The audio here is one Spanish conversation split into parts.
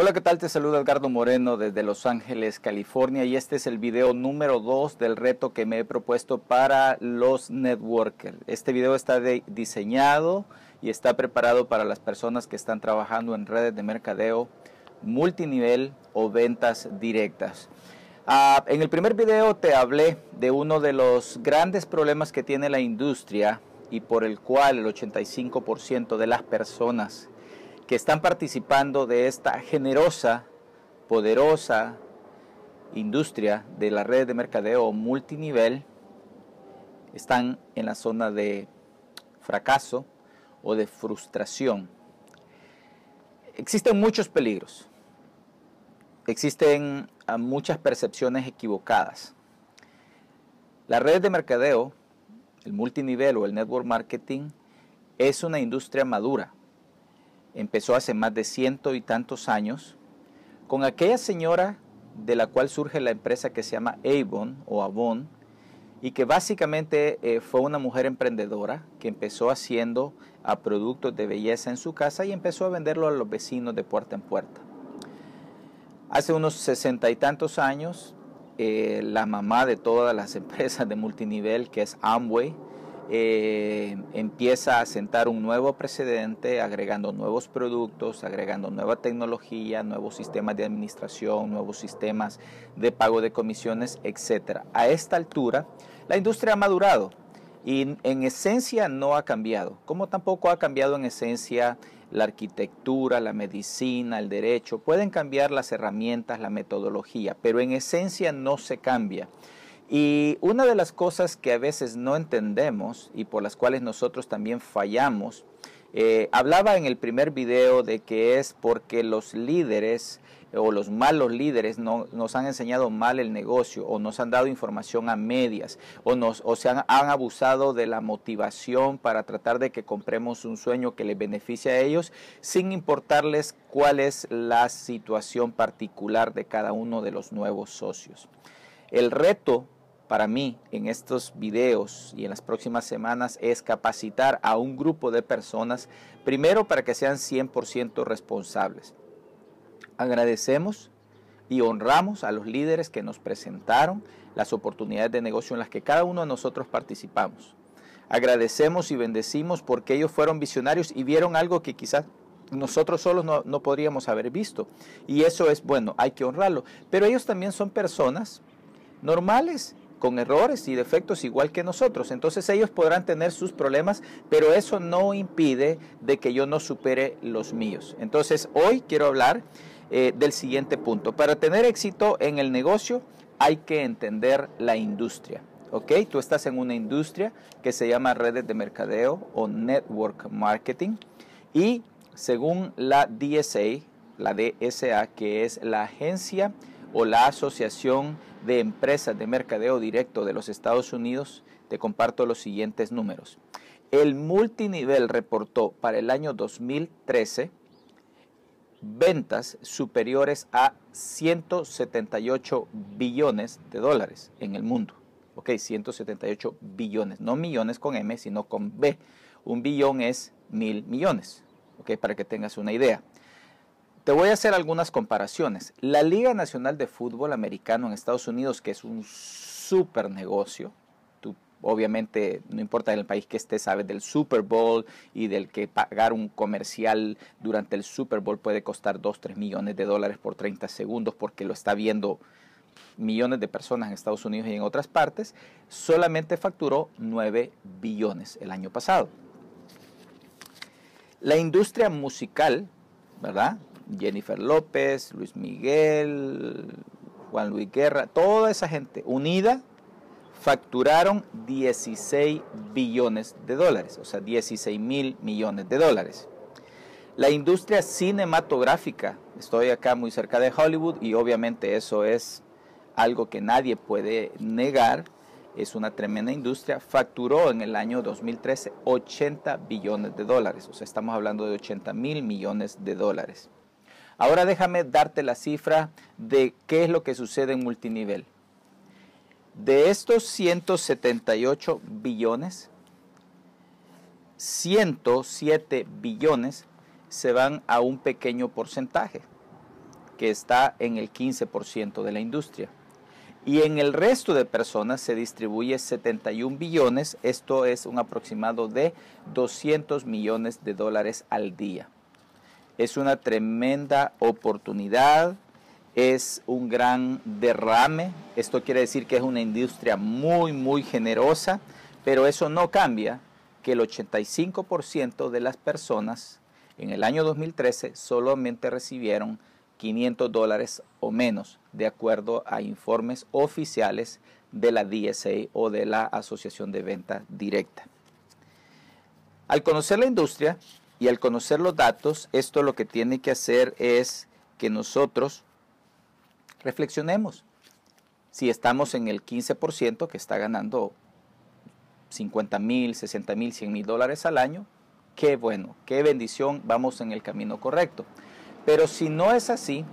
Hola, ¿qué tal? Te saluda Edgardo Moreno desde Los Ángeles, California, y este es el video número 2 del reto que me he propuesto para los networkers. Este video está diseñado y está preparado para las personas que están trabajando en redes de mercadeo multinivel o ventas directas. Ah, en el primer video te hablé de uno de los grandes problemas que tiene la industria y por el cual el 85% de las personas que están participando de esta generosa, poderosa industria de la red de mercadeo multinivel están en la zona de fracaso o de frustración. Existen muchos peligros, existen ah, muchas percepciones equivocadas. La red de mercadeo, el multinivel o el network marketing, es una industria madura empezó hace más de ciento y tantos años con aquella señora de la cual surge la empresa que se llama Avon o Avon y que básicamente eh, fue una mujer emprendedora que empezó haciendo a ah, productos de belleza en su casa y empezó a venderlo a los vecinos de puerta en puerta. Hace unos sesenta y tantos años, eh, la mamá de todas las empresas de multinivel, que es Amway, eh, empieza a sentar un nuevo precedente, agregando nuevos productos, agregando nueva tecnología, nuevos sistemas de administración, nuevos sistemas de pago de comisiones, etc. A esta altura, la industria ha madurado y en esencia no ha cambiado, como tampoco ha cambiado en esencia la arquitectura, la medicina, el derecho. Pueden cambiar las herramientas, la metodología, pero en esencia no se cambia. Y una de las cosas que a veces no entendemos y por las cuales nosotros también fallamos, eh, hablaba en el primer video de que es porque los líderes eh, o los malos líderes no, nos han enseñado mal el negocio o nos han dado información a medias o, nos, o se han, han, abusado de la motivación para tratar de que compremos un sueño que les beneficie a ellos sin importarles cuál es la situación particular de cada uno de los nuevos socios. El reto para mí en estos videos y en las próximas semanas es capacitar a un grupo de personas, primero para que sean 100% responsables. Agradecemos y honramos a los líderes que nos presentaron las oportunidades de negocio en las que cada uno de nosotros participamos. Agradecemos y bendecimos porque ellos fueron visionarios y vieron algo que quizás nosotros solos no, no podríamos haber visto. Y eso es bueno, hay que honrarlo. Pero ellos también son personas normales con errores y defectos igual que nosotros. Entonces ellos podrán tener sus problemas, pero eso no impide de que yo no supere los míos. Entonces hoy quiero hablar eh, del siguiente punto. Para tener éxito en el negocio hay que entender la industria. Tú estás en una industria que se llama redes de mercadeo o network marketing y según la DSA, la DSA que es la agencia o la Asociación de Empresas de Mercadeo Directo de los Estados Unidos, te comparto los siguientes números. El multinivel reportó para el año 2013 ventas superiores a 178 billones de dólares en el mundo. Ok, 178 billones, no millones con M, sino con B. Un billón es mil millones, ok, para que tengas una idea. Te voy a hacer algunas comparaciones. La Liga Nacional de Fútbol Americano en Estados Unidos, que es un super negocio, tú obviamente, no importa en el país que estés, sabes del Super Bowl y del que pagar un comercial durante el Super Bowl puede costar 2, 3 millones de dólares por 30 segundos porque lo está viendo millones de personas en Estados Unidos y en otras partes, solamente facturó 9 billones el año pasado. La industria musical, ¿verdad? Jennifer López, Luis Miguel, Juan Luis Guerra, toda esa gente unida facturaron 16 billones de dólares, o sea, 16 mil millones de dólares. La industria cinematográfica, estoy acá muy cerca de Hollywood y obviamente eso es algo que nadie puede negar, es una tremenda industria, facturó en el año 2013 80 billones de dólares, o sea, estamos hablando de 80 mil millones de dólares. Ahora déjame darte la cifra de qué es lo que sucede en multinivel. De estos 178 billones, 107 billones se van a un pequeño porcentaje, que está en el 15% de la industria. Y en el resto de personas se distribuye 71 billones, esto es un aproximado de 200 millones de dólares al día es una tremenda oportunidad, es un gran derrame. Esto quiere decir que es una industria muy, muy generosa, pero eso no cambia que el 85% de las personas en el año 2013 solamente recibieron 500 dólares o menos, de acuerdo a informes oficiales de la DSA o de la Asociación de Venta Directa. Al conocer la industria, y al conocer los datos, esto lo que tiene que hacer es que nosotros reflexionemos. Si estamos en el 15% que está ganando 50 mil, 60 mil, 100 mil dólares al año, qué bueno, qué bendición, vamos en el camino correcto. Pero si no es así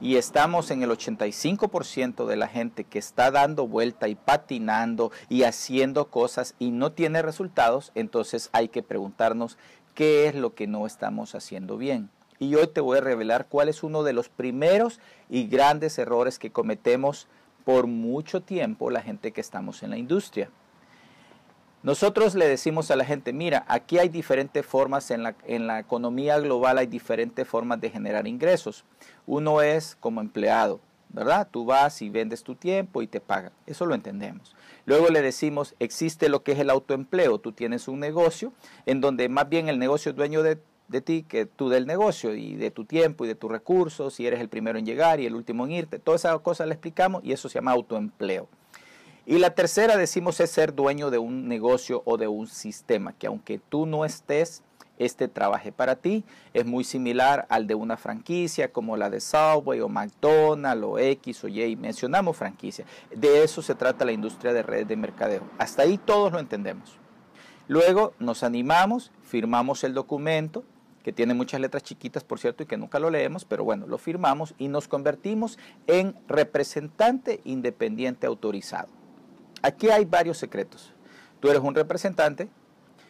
y estamos en el 85% de la gente que está dando vuelta y patinando y haciendo cosas y no tiene resultados, entonces hay que preguntarnos qué es lo que no estamos haciendo bien. Y hoy te voy a revelar cuál es uno de los primeros y grandes errores que cometemos por mucho tiempo la gente que estamos en la industria. Nosotros le decimos a la gente, mira, aquí hay diferentes formas, en la, en la economía global hay diferentes formas de generar ingresos. Uno es como empleado, ¿verdad? Tú vas y vendes tu tiempo y te pagan. Eso lo entendemos. Luego le decimos, existe lo que es el autoempleo. Tú tienes un negocio en donde más bien el negocio es dueño de, de ti que tú del negocio y de tu tiempo y de tus recursos, si eres el primero en llegar y el último en irte. Todas esas cosas le explicamos y eso se llama autoempleo. Y la tercera decimos es ser dueño de un negocio o de un sistema, que aunque tú no estés este trabaje para ti. Es muy similar al de una franquicia como la de Subway o McDonald's o X o Y. Mencionamos franquicia. De eso se trata la industria de redes de mercadeo. Hasta ahí todos lo entendemos. Luego nos animamos, firmamos el documento, que tiene muchas letras chiquitas, por cierto, y que nunca lo leemos, pero bueno, lo firmamos y nos convertimos en representante independiente autorizado. Aquí hay varios secretos. Tú eres un representante,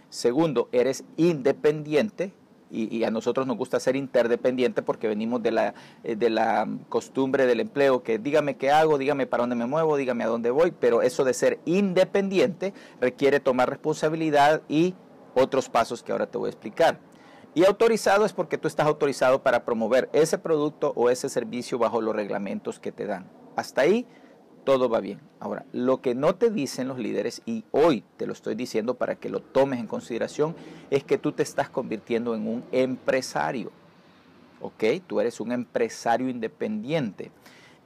Segundo, eres independiente. Y, a nosotros nos gusta ser interdependiente porque venimos de la, eh, de la costumbre del empleo, que dígame qué hago, dígame para dónde me muevo, dígame a dónde voy, pero eso de ser independiente requiere tomar responsabilidad y otros pasos que ahora te voy a explicar. Y autorizado es porque tú estás autorizado para promover ese producto o ese servicio bajo los reglamentos que te dan. Hasta ahí todo va bien. Ahora, lo que no te dicen los líderes, y hoy te lo estoy diciendo para que lo tomes en consideración, es que tú te estás convirtiendo en un empresario. ¿Ok? Tú eres un empresario independiente.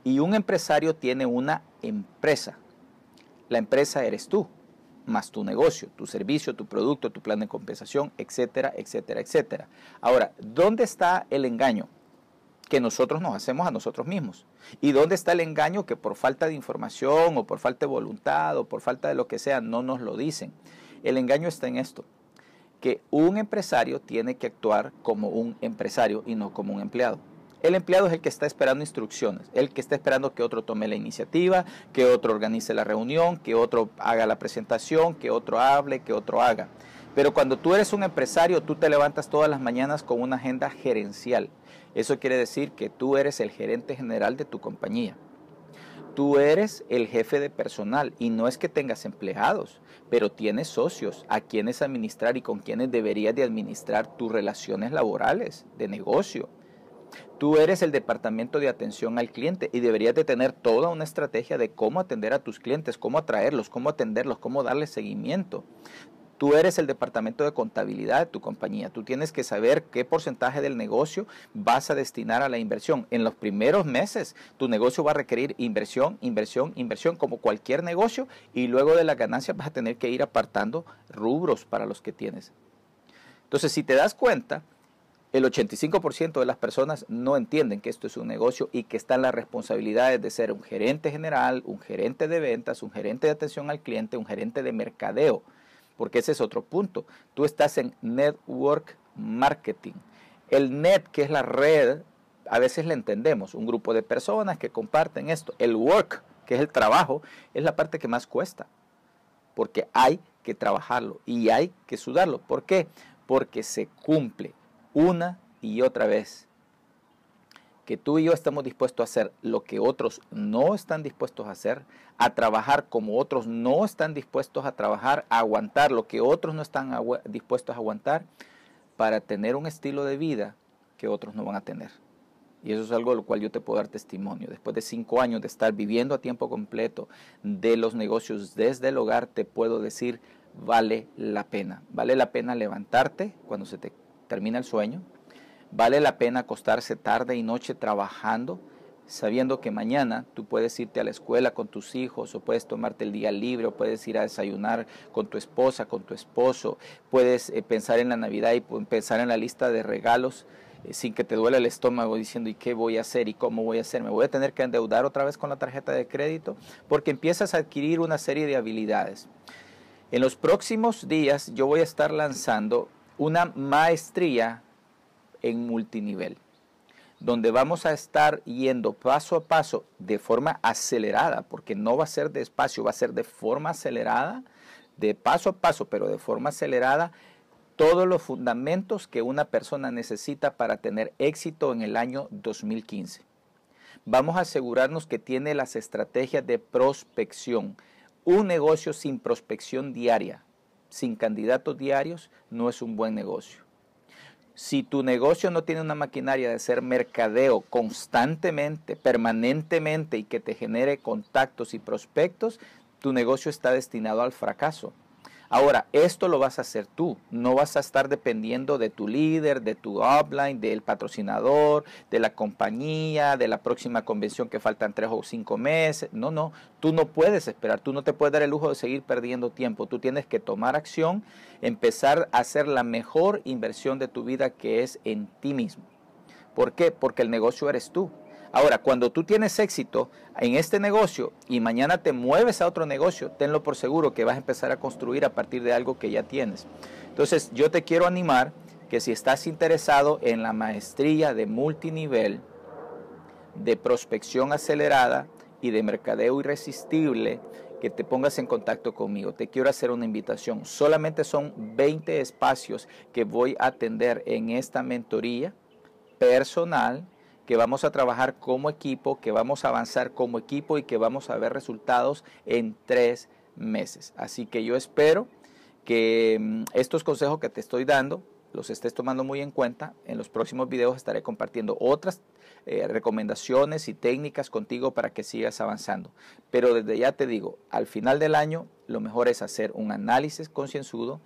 Y un empresario tiene una empresa. La empresa eres tú, más tu negocio, tu servicio, tu producto, tu plan de compensación, etcétera, etcétera, etcétera. Ahora, ¿dónde está el engaño? que nosotros nos hacemos a nosotros mismos. ¿Y dónde está el engaño? Que por falta de información o por falta de voluntad o por falta de lo que sea, no nos lo dicen. El engaño está en esto, que un empresario tiene que actuar como un empresario y no como un empleado. El empleado es el que está esperando instrucciones, el que está esperando que otro tome la iniciativa, que otro organice la reunión, que otro haga la presentación, que otro hable, que otro haga. Pero cuando tú eres un empresario, tú te levantas todas las mañanas con una agenda gerencial eso quiere decir que tú eres el gerente general de tu compañía. Tú eres el jefe de personal y no es que tengas empleados, pero tienes socios a quienes administrar y con quienes deberías de administrar tus relaciones laborales, de negocio. Tú eres el departamento de atención al cliente y deberías de tener toda una estrategia de cómo atender a tus clientes, cómo atraerlos, cómo atenderlos, cómo darles seguimiento. Tú eres el departamento de contabilidad de tu compañía. Tú tienes que saber qué porcentaje del negocio vas a destinar a la inversión. En los primeros meses, tu negocio va a requerir inversión, inversión, inversión, como cualquier negocio, y luego de las ganancias vas a tener que ir apartando rubros para los que tienes. Entonces, si te das cuenta, el 85% de las personas no entienden que esto es un negocio y que están las responsabilidades de ser un gerente general, un gerente de ventas, un gerente de atención al cliente, un gerente de mercadeo porque ese es otro punto. Tú estás en network marketing. El net, que es la red, a veces le entendemos, un grupo de personas que comparten esto. El work, que es el trabajo, es la parte que más cuesta, porque hay que trabajarlo y hay que sudarlo. ¿Por qué? Porque se cumple una y otra vez que tú y yo estamos dispuestos a hacer lo que otros no están dispuestos a hacer, a trabajar como otros no están dispuestos a trabajar, a aguantar lo que otros no están dispuestos a aguantar, para tener un estilo de vida que otros no van a tener. Y eso es algo de lo cual yo te puedo dar testimonio. Después de cinco años de estar viviendo a tiempo completo de los negocios desde el hogar, te puedo decir, vale la pena. Vale la pena levantarte cuando se te termina el sueño, Vale la pena acostarse tarde y noche trabajando, sabiendo que mañana tú puedes irte a la escuela con tus hijos, o puedes tomarte el día libre, o puedes ir a desayunar con tu esposa, con tu esposo, puedes eh, pensar en la Navidad y pensar en la lista de regalos eh, sin que te duela el estómago diciendo, ¿y qué voy a hacer? ¿Y cómo voy a hacer? ¿Me voy a tener que endeudar otra vez con la tarjeta de crédito? Porque empiezas a adquirir una serie de habilidades. En los próximos días yo voy a estar lanzando una maestría en multinivel, donde vamos a estar yendo paso a paso de forma acelerada, porque no va a ser despacio, va a ser de forma acelerada, de paso a paso, pero de forma acelerada, todos los fundamentos que una persona necesita para tener éxito en el año 2015. Vamos a asegurarnos que tiene las estrategias de prospección. Un negocio sin prospección diaria, sin candidatos diarios, no es un buen negocio. Si tu negocio no tiene una maquinaria de hacer mercadeo constantemente, permanentemente y que te genere contactos y prospectos, tu negocio está destinado al fracaso. Ahora, esto lo vas a hacer tú, no vas a estar dependiendo de tu líder, de tu upline, del patrocinador, de la compañía, de la próxima convención que faltan tres o cinco meses. No, no, tú no puedes esperar, tú no te puedes dar el lujo de seguir perdiendo tiempo, tú tienes que tomar acción, empezar a hacer la mejor inversión de tu vida que es en ti mismo. ¿Por qué? Porque el negocio eres tú. Ahora, cuando tú tienes éxito en este negocio y mañana te mueves a otro negocio, tenlo por seguro que vas a empezar a construir a partir de algo que ya tienes. Entonces, yo te quiero animar que si estás interesado en la maestría de multinivel, de prospección acelerada y de mercadeo irresistible, que te pongas en contacto conmigo. Te quiero hacer una invitación. Solamente son 20 espacios que voy a atender en esta mentoría personal que vamos a trabajar como equipo, que vamos a avanzar como equipo y que vamos a ver resultados en tres meses. Así que yo espero que mm, estos consejos que te estoy dando los estés tomando muy en cuenta. En los próximos videos estaré compartiendo otras eh, recomendaciones y técnicas contigo para que sigas avanzando. Pero desde ya te digo, al final del año lo mejor es hacer un análisis concienzudo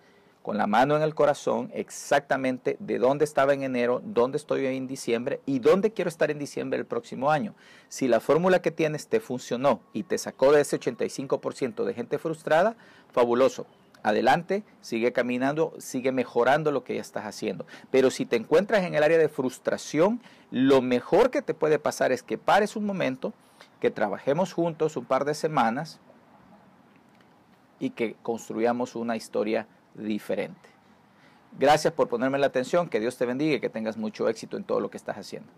con la mano en el corazón exactamente de dónde estaba en enero, dónde estoy hoy en diciembre y dónde quiero estar en diciembre del próximo año. Si la fórmula que tienes te funcionó y te sacó de ese 85% de gente frustrada, fabuloso. Adelante, sigue caminando, sigue mejorando lo que ya estás haciendo. Pero si te encuentras en el área de frustración, lo mejor que te puede pasar es que pares un momento, que trabajemos juntos un par de semanas y que construyamos una historia diferente. Gracias por ponerme la atención, que Dios te bendiga y que tengas mucho éxito en todo lo que estás haciendo.